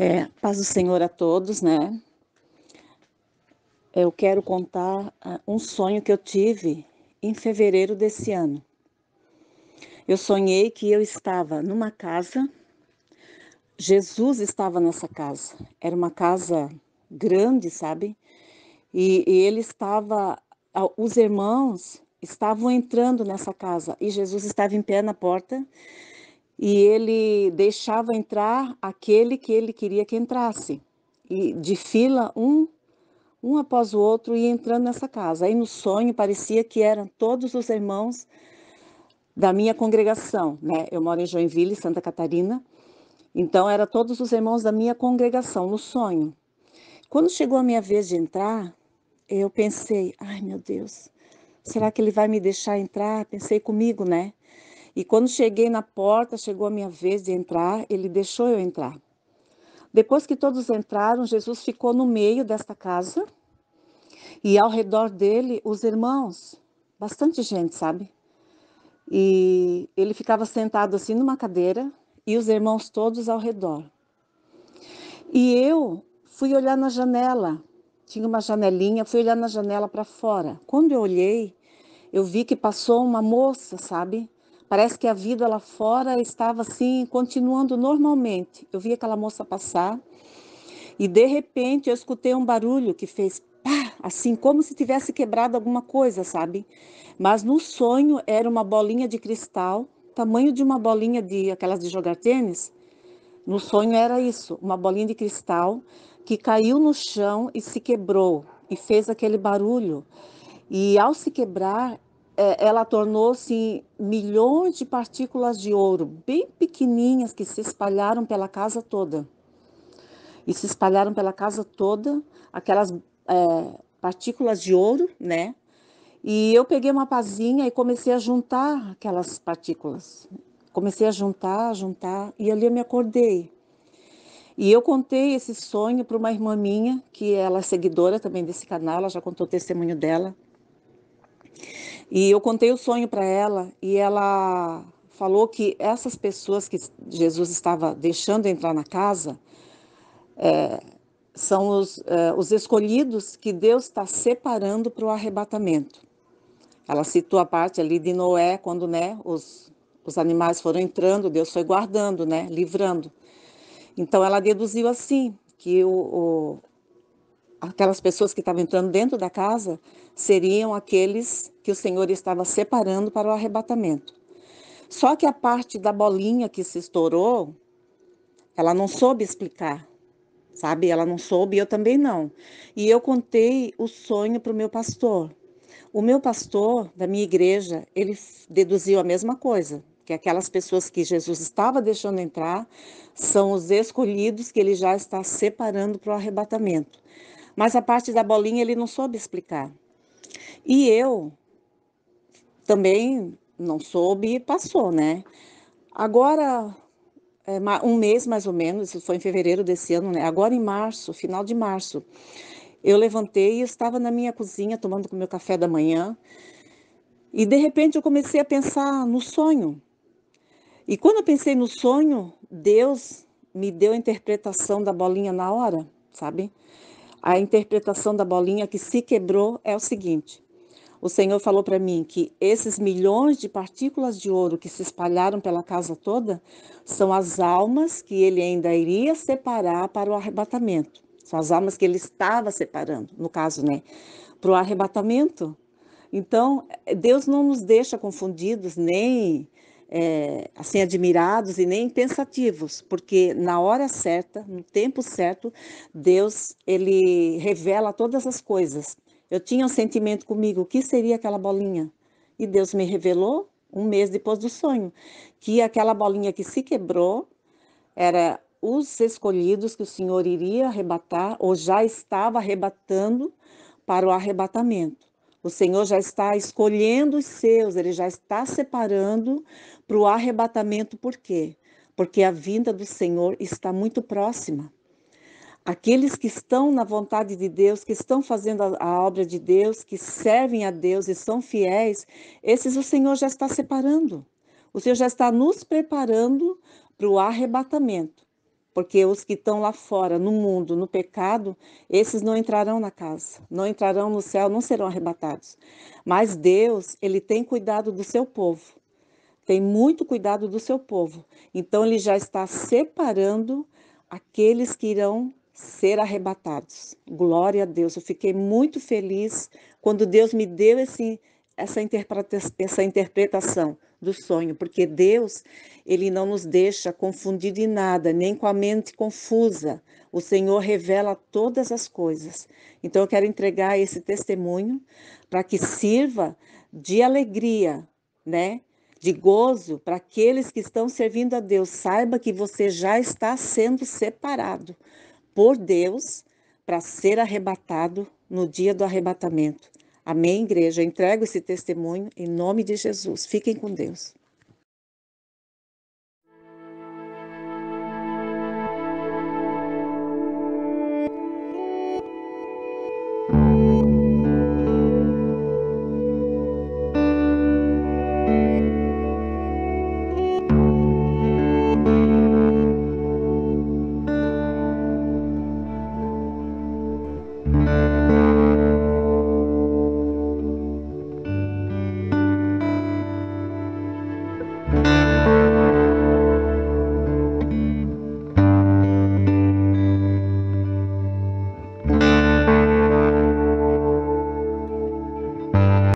É, paz do Senhor a todos, né? Eu quero contar ah, um sonho que eu tive em fevereiro desse ano. Eu sonhei que eu estava numa casa, Jesus estava nessa casa. Era uma casa grande, sabe? E, e ele estava, ah, os irmãos estavam entrando nessa casa e Jesus estava em pé na porta e ele deixava entrar aquele que ele queria que entrasse. E de fila, um, um após o outro, ia entrando nessa casa. Aí no sonho parecia que eram todos os irmãos da minha congregação, né? Eu moro em Joinville, Santa Catarina. Então era todos os irmãos da minha congregação no sonho. Quando chegou a minha vez de entrar, eu pensei: "Ai, meu Deus. Será que ele vai me deixar entrar?" Pensei comigo, né? E quando cheguei na porta, chegou a minha vez de entrar, ele deixou eu entrar. Depois que todos entraram, Jesus ficou no meio desta casa e ao redor dele os irmãos, bastante gente, sabe? E ele ficava sentado assim numa cadeira e os irmãos todos ao redor. E eu fui olhar na janela, tinha uma janelinha, fui olhar na janela para fora. Quando eu olhei, eu vi que passou uma moça, sabe? Parece que a vida lá fora estava assim, continuando normalmente. Eu vi aquela moça passar e de repente eu escutei um barulho que fez pá, assim como se tivesse quebrado alguma coisa, sabe? Mas no sonho era uma bolinha de cristal, tamanho de uma bolinha de aquelas de jogar tênis. No sonho era isso, uma bolinha de cristal que caiu no chão e se quebrou e fez aquele barulho. E ao se quebrar, é, ela tornou-se milhões de partículas de ouro, bem pequenininhas, que se espalharam pela casa toda. E se espalharam pela casa toda, aquelas é, partículas de ouro, né? E eu peguei uma pazinha e comecei a juntar aquelas partículas. Comecei a juntar, a juntar, e ali eu me acordei. E eu contei esse sonho para uma irmã minha, que ela é seguidora também desse canal, ela já contou o testemunho dela. E eu contei o sonho para ela e ela falou que essas pessoas que Jesus estava deixando entrar na casa é, são os, é, os escolhidos que Deus está separando para o arrebatamento. Ela citou a parte ali de Noé, quando né, os, os animais foram entrando, Deus foi guardando, né, livrando. Então ela deduziu assim que o, aquelas pessoas que estavam entrando dentro da casa seriam aqueles que o Senhor estava separando para o arrebatamento. Só que a parte da bolinha que se estourou, ela não soube explicar, sabe? Ela não soube, eu também não. E eu contei o sonho para o meu pastor. O meu pastor da minha igreja, ele deduziu a mesma coisa, que aquelas pessoas que Jesus estava deixando entrar são os escolhidos que ele já está separando para o arrebatamento. Mas a parte da bolinha ele não soube explicar. E eu também não soube e passou, né? Agora, é, um mês mais ou menos, isso foi em fevereiro desse ano, né? Agora em março, final de março, eu levantei e estava na minha cozinha tomando o meu café da manhã. E de repente eu comecei a pensar no sonho. E quando eu pensei no sonho, Deus me deu a interpretação da bolinha na hora, sabe? a interpretação da bolinha que se quebrou é o seguinte: o Senhor falou para mim que esses milhões de partículas de ouro que se espalharam pela casa toda são as almas que ele ainda iria separar para o arrebatamento. São as almas que ele estava separando, no caso, né? Para o arrebatamento. Então, Deus não nos deixa confundidos nem é, assim admirados e nem pensativos, porque na hora certa, no tempo certo, Deus ele revela todas as coisas. Eu tinha um sentimento comigo, o que seria aquela bolinha? E Deus me revelou um mês depois do sonho, que aquela bolinha que se quebrou era os escolhidos que o Senhor iria arrebatar ou já estava arrebatando para o arrebatamento. O Senhor já está escolhendo os seus, ele já está separando para o arrebatamento, por quê? Porque a vinda do Senhor está muito próxima. Aqueles que estão na vontade de Deus, que estão fazendo a obra de Deus, que servem a Deus e são fiéis, esses o Senhor já está separando. O Senhor já está nos preparando para o arrebatamento porque os que estão lá fora, no mundo, no pecado, esses não entrarão na casa, não entrarão no céu, não serão arrebatados. Mas Deus, ele tem cuidado do seu povo. Tem muito cuidado do seu povo. Então ele já está separando aqueles que irão ser arrebatados. Glória a Deus. Eu fiquei muito feliz quando Deus me deu esse essa, essa interpretação do sonho, porque Deus, ele não nos deixa confundido em nada, nem com a mente confusa. O Senhor revela todas as coisas. Então eu quero entregar esse testemunho para que sirva de alegria, né? De gozo para aqueles que estão servindo a Deus. Saiba que você já está sendo separado por Deus para ser arrebatado no dia do arrebatamento. Amém, igreja? Eu entrego esse testemunho em nome de Jesus. Fiquem com Deus.